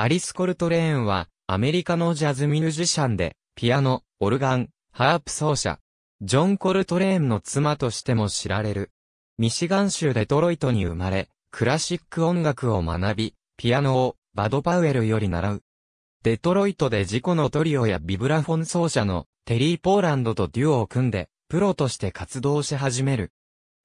アリス・コルトレーンは、アメリカのジャズミュージシャンで、ピアノ、オルガン、ハープ奏者、ジョン・コルトレーンの妻としても知られる。ミシガン州デトロイトに生まれ、クラシック音楽を学び、ピアノをバド・パウエルより習う。デトロイトで事故のトリオやビブラフォン奏者のテリー・ポーランドとデュオを組んで、プロとして活動し始める。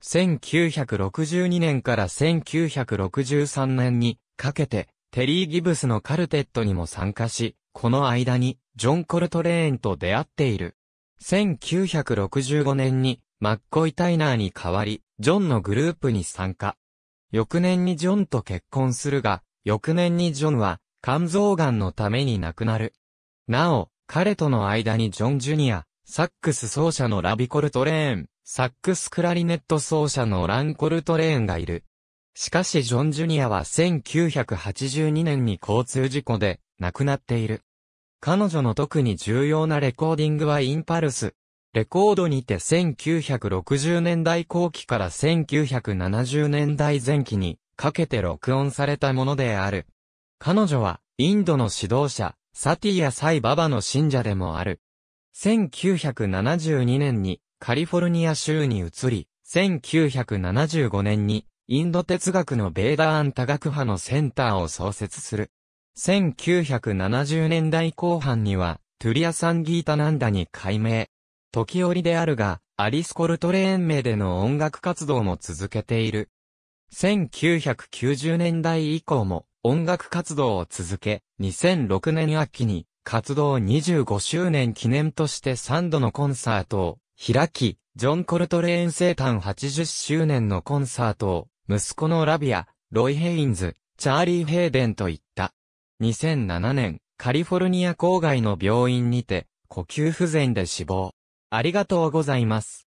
1962年から1963年にかけて、テリー・ギブスのカルテットにも参加し、この間に、ジョン・コルトレーンと出会っている。1965年に、マッコイ・タイナーに代わり、ジョンのグループに参加。翌年にジョンと結婚するが、翌年にジョンは、肝臓癌のために亡くなる。なお、彼との間にジョン・ジュニア、サックス奏者のラビ・コルトレーン、サックスクラリネット奏者のラン・コルトレーンがいる。しかしジョン・ジュニアは1982年に交通事故で亡くなっている。彼女の特に重要なレコーディングはインパルス。レコードにて1960年代後期から1970年代前期にかけて録音されたものである。彼女はインドの指導者、サティア・サイババの信者でもある。1972年にカリフォルニア州に移り、1975年にインド哲学のベーダーン多学派のセンターを創設する。1970年代後半には、トゥリアサンギータナンダに改名。時折であるが、アリス・コルトレーン名での音楽活動も続けている。1990年代以降も音楽活動を続け、2006年秋に活動25周年記念として3度のコンサートを開き、ジョン・コルトレーン生誕80周年のコンサートを息子のラビア、ロイ・ヘインズ、チャーリー・ヘイデンといった。2007年、カリフォルニア郊外の病院にて、呼吸不全で死亡。ありがとうございます。